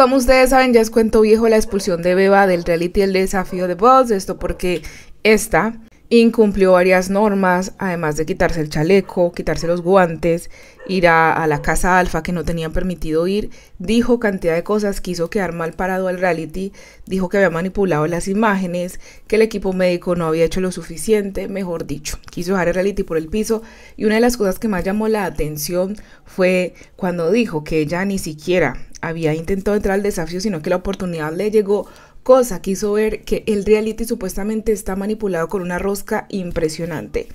Como ustedes saben, ya es cuento viejo la expulsión de Beba del reality El Desafío de Boss, esto porque esta incumplió varias normas, además de quitarse el chaleco, quitarse los guantes, ir a, la casa alfa que no tenían permitido ir, dijo cantidad de cosas, quiso quedar mal parado al reality, dijo que había manipulado las imágenes, que el equipo médico no había hecho lo suficiente, mejor dicho, quiso dejar el reality por el piso y una de las cosas que más llamó la atención fue cuando dijo que ella ni siquiera había intentado entrar al desafío, sino que la oportunidad le llegó, cosa que hizo ver que el reality supuestamente está manipulado con una rosca impresionante.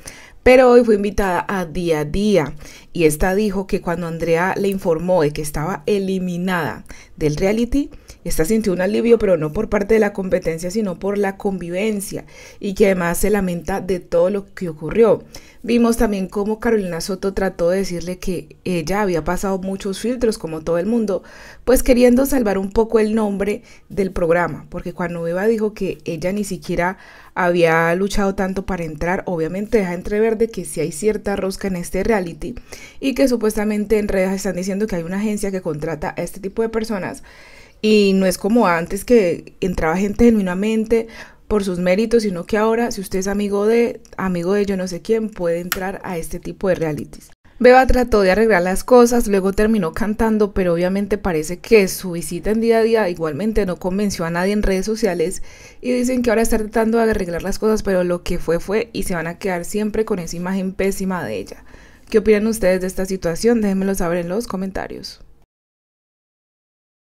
Pero hoy fue invitada a Día a Día y esta dijo que cuando Andrea le informó de que estaba eliminada del reality, Está sintió un alivio, pero no por parte de la competencia, sino por la convivencia y que además se lamenta de todo lo que ocurrió. Vimos también cómo Carolina Soto trató de decirle que ella había pasado muchos filtros, como todo el mundo, pues queriendo salvar un poco el nombre del programa, porque cuando Eva dijo que ella ni siquiera había luchado tanto para entrar, obviamente deja entrever de que si hay cierta rosca en este reality y que supuestamente en redes están diciendo que hay una agencia que contrata a este tipo de personas y no es como antes que entraba gente genuinamente por sus méritos, sino que ahora, si usted es amigo de, amigo de yo no sé quién, puede entrar a este tipo de realities. Beba trató de arreglar las cosas, luego terminó cantando, pero obviamente parece que su visita en día a día igualmente no convenció a nadie en redes sociales y dicen que ahora está tratando de arreglar las cosas, pero lo que fue fue y se van a quedar siempre con esa imagen pésima de ella. ¿Qué opinan ustedes de esta situación? Déjenmelo saber en los comentarios.